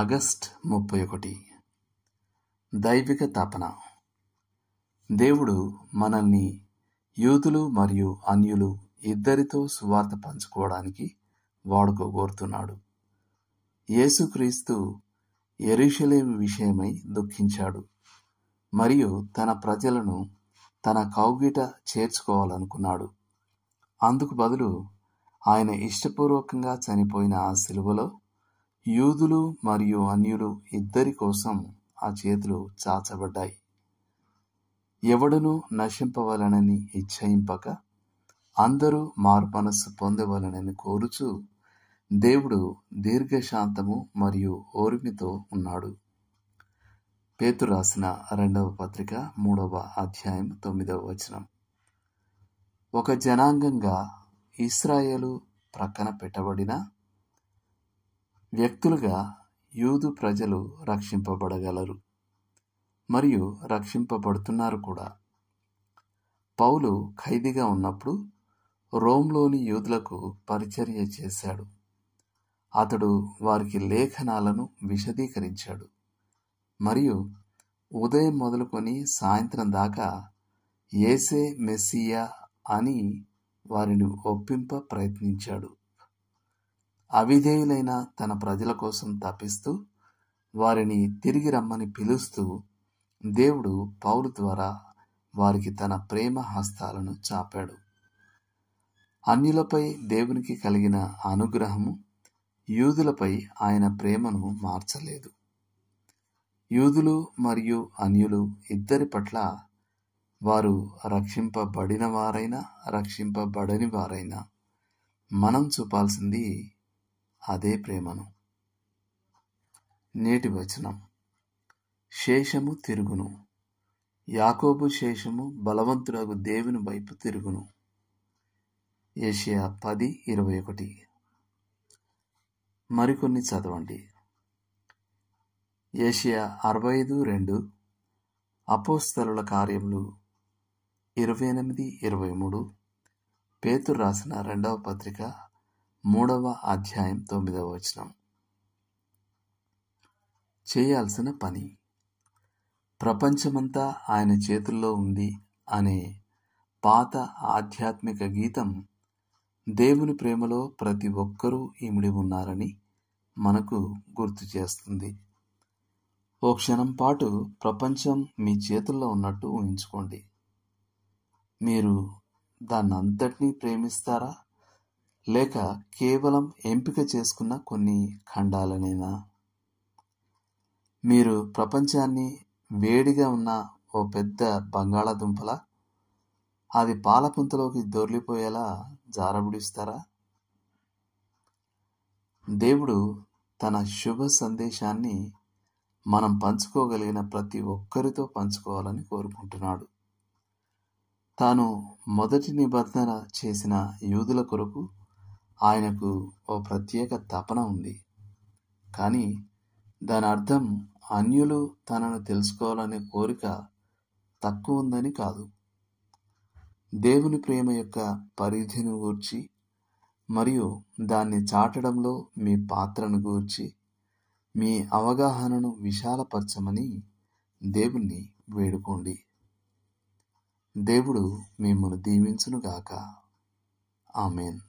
August ముప్పై ఒకటి దైవిక తపన దేవుడు మనల్ని యూదులు మరియు అన్యులు ఇద్దరితో సువార్త పంచుకోవడానికి వాడుకోగోరుతున్నాడు యేసుక్రీస్తు ఎరుషలేం విషయమై దుఃఖించాడు మరియు తన ప్రజలను తన కౌగిట చేర్చుకోవాలనుకున్నాడు అందుకు బదులు ఆయన ఇష్టపూర్వకంగా చనిపోయిన ఆ శిలువలో యూదులు మరియు అన్యులు ఇద్దరి కోసం ఆ చేతులు చాచబడ్డాయి ఎవడను నశింపవలనని ఇచ్చయింపక అందరూ మారు మనస్సు పొందవలనని కోరుచు దేవుడు దీర్ఘశాంతము మరియు ఓర్మితో ఉన్నాడు పేతు రాసిన రెండవ పత్రిక మూడవ అధ్యాయం తొమ్మిదవ వచనం ఒక జనాంగంగా ఇస్రాయలు ప్రక్కన పెట్టబడిన వ్యక్తులుగా యూదు ప్రజలు రక్షింపబడగలరు మరియు రక్షింపబడుతున్నారు కూడా పౌలు ఖైదీగా ఉన్నప్పుడు రోమ్లోని యూదులకు పరిచర్య చేశాడు అతడు వారికి లేఖనాలను విశదీకరించాడు మరియు ఉదయం మొదలుకొని సాయంత్రం దాకా ఏసే మెస్సియా అని వారిని ఒప్పింప ప్రయత్నించాడు అవిధేయులైన తన ప్రజల కోసం తప్పిస్తూ వారిని తిరిగి రమ్మని పిలుస్తూ దేవుడు పౌరు ద్వారా వారికి తన ప్రేమ హస్తాలను చాపాడు అన్యులపై దేవునికి కలిగిన అనుగ్రహము యూదులపై ఆయన ప్రేమను మార్చలేదు యూదులు మరియు అన్యులు ఇద్దరి పట్ల వారు రక్షింపబడిన వారైనా రక్షింపబడని వారైనా మనం చూపాల్సింది అదే ప్రేమను నేటి వచనం శేషము తిరుగును యాకోబు శేషము బలవంతుడకు దేవుని వైపు తిరుగును ఏషియా పది ఇరవై ఒకటి మరికొన్ని చదవండి ఏషియా అరవై ఐదు రెండు అపోస్తలుల కార్యములు ఇరవై ఎనిమిది ఇరవై మూడు పేతురు రాసిన రెండవ పత్రిక మూడవ అధ్యాయం తొమ్మిదవ వచనం చేయాల్సిన పని ప్రపంచమంతా ఆయన చేతుల్లో ఉంది అనే పాత ఆధ్యాత్మిక గీతం దేవుని ప్రేమలో ప్రతి ఒక్కరూ ఇమిడి ఉన్నారని మనకు గుర్తు చేస్తుంది ఓ క్షణం పాటు ప్రపంచం మీ చేతుల్లో ఉన్నట్టు ఊహించుకోండి మీరు దాన్నంతటినీ ప్రేమిస్తారా లేక కేవలం ఎంపిక చేసుకున్న కొన్ని ఖండాలనేనా మీరు ప్రపంచాన్ని వేడిగా ఉన్న ఓ పెద్ద బంగాళాదుంపల అది పాలపుంతలోకి దొర్లిపోయేలా జారబుడిస్తారా దేవుడు తన శుభ సందేశాన్ని మనం పంచుకోగలిగిన ప్రతి ఒక్కరితో పంచుకోవాలని కోరుకుంటున్నాడు తాను మొదటి నిబంధన చేసిన యూదుల కొరకు ఆయనకు ఓ ప్రత్యేక తపన ఉంది కానీ దాని అర్థం అన్యులు తనను తెలుసుకోవాలనే కోరిక తక్కువ ఉందని కాదు దేవుని ప్రేమ యొక్క పరిధిని గూర్చి మరియు దాన్ని చాటడంలో మీ పాత్రను గూర్చి మీ అవగాహనను విశాలపరచమని దేవుణ్ణి వేడుకోండి దేవుడు మిమ్మల్ని దీవించునుగాక ఆమెన్